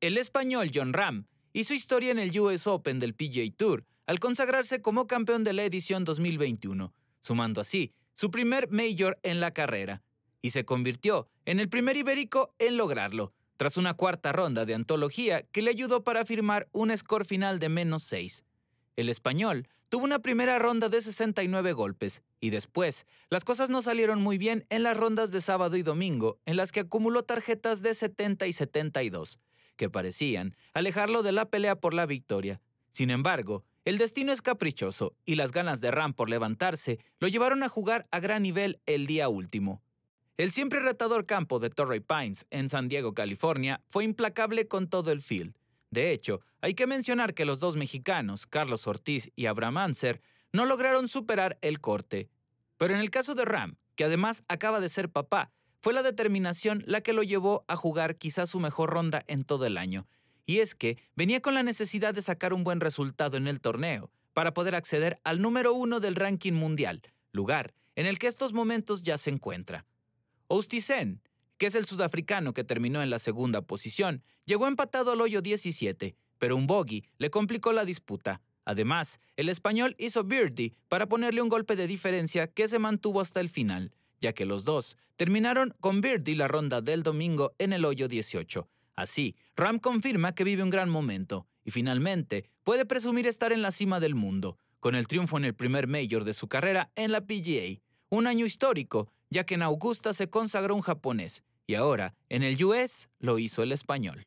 El español John Ram hizo historia en el US Open del PGA Tour al consagrarse como campeón de la edición 2021, sumando así su primer major en la carrera, y se convirtió en el primer ibérico en lograrlo, tras una cuarta ronda de antología que le ayudó para firmar un score final de menos 6. El español tuvo una primera ronda de 69 golpes y después las cosas no salieron muy bien en las rondas de sábado y domingo en las que acumuló tarjetas de 70 y 72 que parecían alejarlo de la pelea por la victoria. Sin embargo, el destino es caprichoso y las ganas de Ram por levantarse lo llevaron a jugar a gran nivel el día último. El siempre retador campo de Torrey Pines, en San Diego, California, fue implacable con todo el field. De hecho, hay que mencionar que los dos mexicanos, Carlos Ortiz y Abraham Anser, no lograron superar el corte. Pero en el caso de Ram, que además acaba de ser papá, fue la determinación la que lo llevó a jugar quizás su mejor ronda en todo el año, y es que venía con la necesidad de sacar un buen resultado en el torneo para poder acceder al número uno del ranking mundial, lugar en el que estos momentos ya se encuentra. Oustisen, que es el sudafricano que terminó en la segunda posición, llegó empatado al hoyo 17, pero un bogey le complicó la disputa. Además, el español hizo birdie para ponerle un golpe de diferencia que se mantuvo hasta el final ya que los dos terminaron con Birdie la ronda del domingo en el hoyo 18. Así, Ram confirma que vive un gran momento y finalmente puede presumir estar en la cima del mundo, con el triunfo en el primer Major de su carrera en la PGA. Un año histórico, ya que en Augusta se consagró un japonés y ahora en el US lo hizo el español.